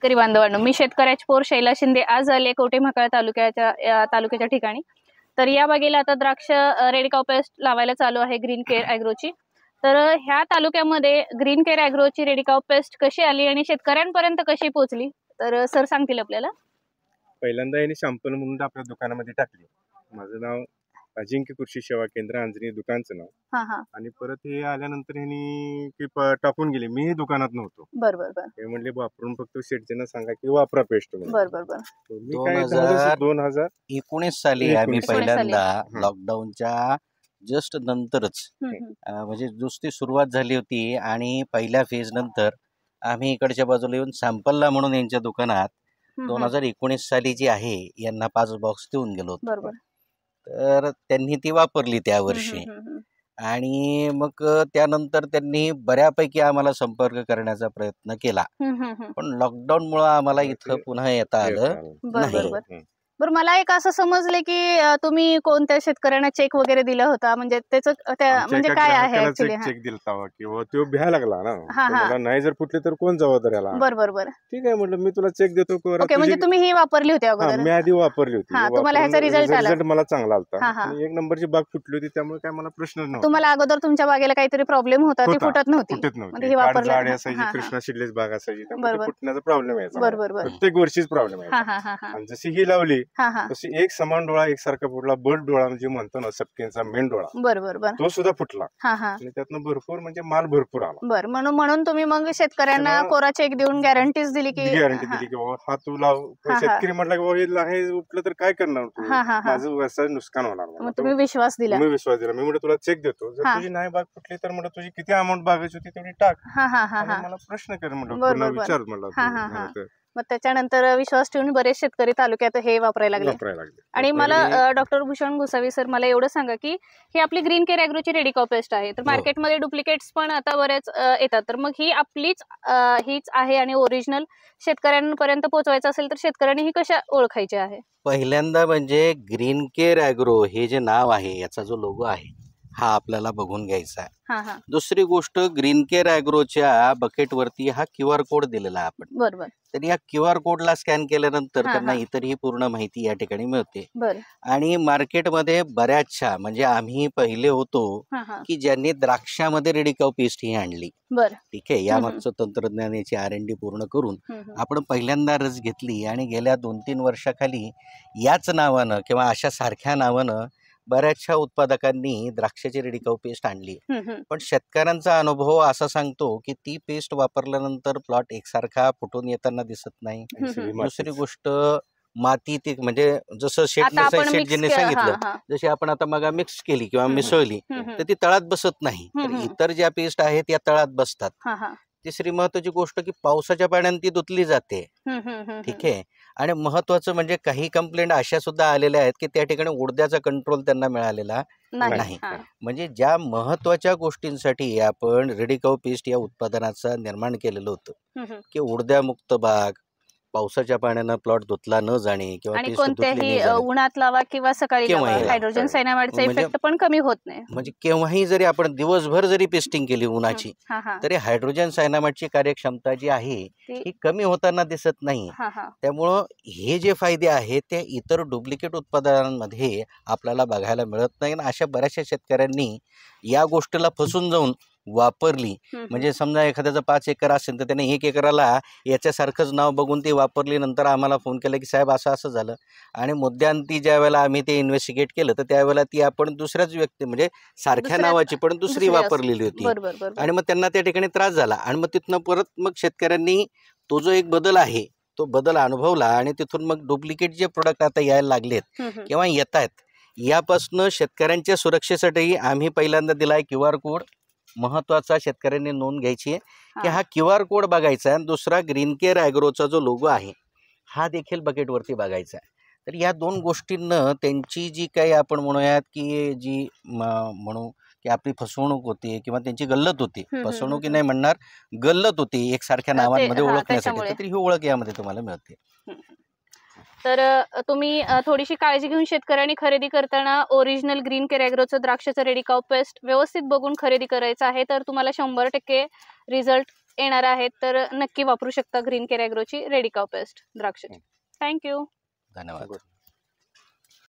शेतकरी बांधवांनो मी शेतकऱ्याची पोर शैला शिंदे आज आले कोटे महाकाळ तालुक्याच्या तालुक्याच्या ठिकाणी तर या बागेला आता द्राक्ष रेडिकाव पेस्ट लावायला चालू आहे ग्रीन केअर अॅग्रोची तर ह्या तालुक्यामध्ये ग्रीन केअर अॅग्रोची रेडिकाव पेस्ट कशी आली आणि शेतकऱ्यांपर्यंत कशी पोहोचली तर सर सांगतील आपल्याला पहिल्यांदा यांनी शॅम्पल म्हणून आपल्या दुकानामध्ये टाकली माझं नाव अजिंक्य कृषी सेवा केंद्र अंजनी दुकानचं नाव आणि परत हे आल्यानंतर टाकून गेले मी दुकानात नव्हतो हे म्हणले वापरून फक्त शेटजींना सांगा की वापरा पेस्ट दोन हजार- एकोणीस साली आम्ही पहिल्यांदा लॉकडाऊनच्या जस्ट नंतरच म्हणजे नुसती सुरुवात झाली होती आणि पहिल्या फेज नंतर आम्ही इकडच्या बाजूला येऊन सॅम्पलला म्हणून यांच्या दुकानात दोन हजार एकोणीस साली जी आहे यांना पाच बॉक्स देऊन गेलो होतो. तर त्यांनी ती वापरली त्या वर्षी आणि मग त्यानंतर त्यांनी बऱ्यापैकी आम्हाला संपर्क करण्याचा प्रयत्न केला पण लॉकडाऊन मुळे आम्हाला हो, इथं पुन्हा येता आलं नाही बरं मला एक असं समजलं की तुम्ही कोणत्या शेतकऱ्यांना चेक वगैरे दिला होता म्हणजे त्याचं म्हणजे काय आहे चेक दिला किंवा तो भ्या लागला ना नाही जर फुटले तर कोण जबाबदार याला बर बर बर ठीक आहे म्हटलं मी तुला चेक देतो ओके म्हणजे तुम्ही ही वापरली होती अगोदर मी आधी वापरली होती तुम्हाला ह्याचा रिझल्ट आला? रिझल्ट मला चांगला होता एक नंबरची बाग फुटली होती त्यामुळे काय मला प्रश्न तुम्हाला अगोदर तुमच्या बागेला काहीतरी प्रॉब्लेम होता ती फुटत नव्हती फुटत नव्हती म्हणजे असायची कृष्णा शिडलेस बाग असायची फुटण्याचा प्रॉब्लेम आहे बरोबर प्रत्येक वर्षीच प्रॉब्लेम आहे जशी ही लावली तशी एक समान डोळा एक सारखा फुटला बट डोळा म्हणजे म्हणतो ना सपकेंचा मेन डोळा बरोबर तो सुद्धा फुटला आणि त्यातनं भरपूर म्हणजे माल भरपूर आला बर म्हणून म्हणून तुम्ही मग शेतकऱ्यांना कोरा चेक देऊन गॅरंटीज दिली की गॅरंटी दिली की हा तुला शेतकरी म्हटला की हे उपलं तर काय करणार तू माझं व्यवसाय नुकसान होणार तुम्ही विश्वास दिला मी विश्वास दिला मी म्हटलं तुला चेक देतो जर तुझी नाही बाग फुटली तर म्हटलं तुझी किती अमाऊंट बागायची होती तेवढी टाक मला प्रश्न कर म्हटलं विचार म्हटलं मग त्याच्यानंतर विश्वास ठेवून बरेच शेतकरी तालुक्यात हे वापरायला लागले आणि मला डॉक्टर भूषण गोसावी सर मला एवढं सांगा की हे आपली ग्रीन केअर अॅग्रोची रेडी पेस्ट आहे तर हो. मार्केटमध्ये डुप्लिकेट्स पण आता बऱ्याच येतात तर मग ही आपलीच हीच आहे आणि ओरिजिनल शेतकऱ्यांपर्यंत पोहोचवायचं असेल तर शेतकऱ्यांनी ही कशा ओळखायची आहे पहिल्यांदा म्हणजे ग्रीन केअर अॅग्रो हे जे नाव आहे याचा जो लोगो आहे हा आपल्याला बघून घ्यायचा आहे दुसरी गोष्ट ग्रीन केअर अॅग्रोच्या वरती हा क्यू आर कोड दिलेला आहे आपण तर या क्यू आर कोडला स्कॅन केल्यानंतर त्यांना इतरही पूर्ण माहिती या ठिकाणी मिळते आणि मार्केटमध्ये बऱ्याचशा म्हणजे आम्ही पहिले होतो की ज्यांनी द्राक्षामध्ये रेडिकाव पेस्ट ही आणली ठीक आहे या तंत्रज्ञानाची आर एन डी पूर्ण करून आपण पहिल्यांदा रस घेतली आणि गेल्या दोन तीन वर्षाखाली याच नावानं किंवा अशा सारख्या नावानं बऱ्याचशा उत्पादकांनी द्राक्षाची रेडिकाऊ पेस्ट आणली पण शेतकऱ्यांचा अनुभव असा सांगतो की ती पेस्ट वापरल्यानंतर प्लॉट एकसारखा फुटून येताना दिसत नाही दुसरी गोष्ट माती ती म्हणजे जसं शेट शेटजीने सांगितलं जशी आपण आता मग मिक्स केली किंवा मिसळली तर ती तळात बसत नाही इतर ज्या पेस्ट आहेत या तळात बसतात तिसरी महत्वाची गोष्ट की पावसाच्या पाण्याने ती धुतली जाते ठीक आहे आणि महत्वाचं म्हणजे काही कंप्लेंट अशा सुद्धा आलेल्या आहेत की त्या ठिकाणी उडद्याचा कंट्रोल त्यांना मिळालेला नाही म्हणजे ज्या महत्वाच्या गोष्टींसाठी आपण रेडिकव पेस्ट या उत्पादनाचा निर्माण केलेलं होतं की उडद्यामुक्त बाग पावसाच्या पाण्यानं प्लॉट धुतला न जाणे किंवा कोणत्याही उन्हात लावा किंवा सकाळी हायड्रोजन सायनामाइडचा म्हणजे इफेक्ट पण कमी होत नाही म्हणजे केव्हाही जरी आपण दिवसभर जरी पेस्टिंग केली उन्हाची तरी हायड्रोजन सायनामाइडची कार्यक्षमता जी आहे ती- ही कमी होताना दिसत नाही त्यामुळं हे जे फायदे आहेत ते इतर डुप्लिकेट उत्पादनांमध्ये आपल्याला बघायला मिळत नाही अशा बऱ्याचशा शेतकऱ्यांनी या गोष्टीला फसून जाऊन वापरली म्हणजे समजा एखाद्याचं पाच एकर असेल तर त्याने एक एकराला याच्यासारखंच नाव बघून ते वापरली नंतर आम्हाला फोन केला की साहेब असं असं झालं आणि मुद्द्यांती ज्या वेळेला आम्ही ते इन्व्हेस्टिगेट केलं तर त्यावेळेला ती आपण दुसऱ्याच व्यक्ती म्हणजे सारख्या नावाची पण दुसरी वापरलेली होती आणि मग त्यांना त्या ठिकाणी त्रास झाला आणि मग तिथनं परत मग शेतकऱ्यांनी तो जो एक बदल आहे तो बदल अनुभवला आणि तिथून मग डुप्लिकेट जे प्रोडक्ट आता यायला लागलेत किंवा येत आहेत यापासून शेतकऱ्यांच्या सुरक्षेसाठी आम्ही पहिल्यांदा दिलाय क्यू आर कोड महत्वाचा शेतकऱ्यांनी नोंद घ्यायची आहे की हा क्यू आर कोड बघायचा आणि दुसरा ग्रीन केअर ॲग्रोचा जो लोगो आहे हा देखील बकेटवरती बघायचा आहे तर या दोन गोष्टींना त्यांची जी काही आपण म्हणूयात की जी म्हणू की आपली फसवणूक होती किंवा त्यांची गल्लत होती फसवणूक नाही म्हणणार गल्लत होती एकसारख्या नावांमध्ये ओळखण्यासाठी तर ही ओळख यामध्ये तुम्हाला मिळते तर तुम्ही थोडीशी काळजी घेऊन शेतकऱ्यांनी खरेदी करताना ओरिजिनल ग्रीन कॅरॅग्रोचं द्राक्षाचं रेडिकाव पेस्ट व्यवस्थित बघून खरेदी करायचं आहे तर तुम्हाला शंभर टक्के रिझल्ट येणार आहेत तर नक्की वापरू शकता ग्रीन कॅरॅग्रोची रेडिकाव पेस्ट द्राक्षाची थँक्यू धन्यवाद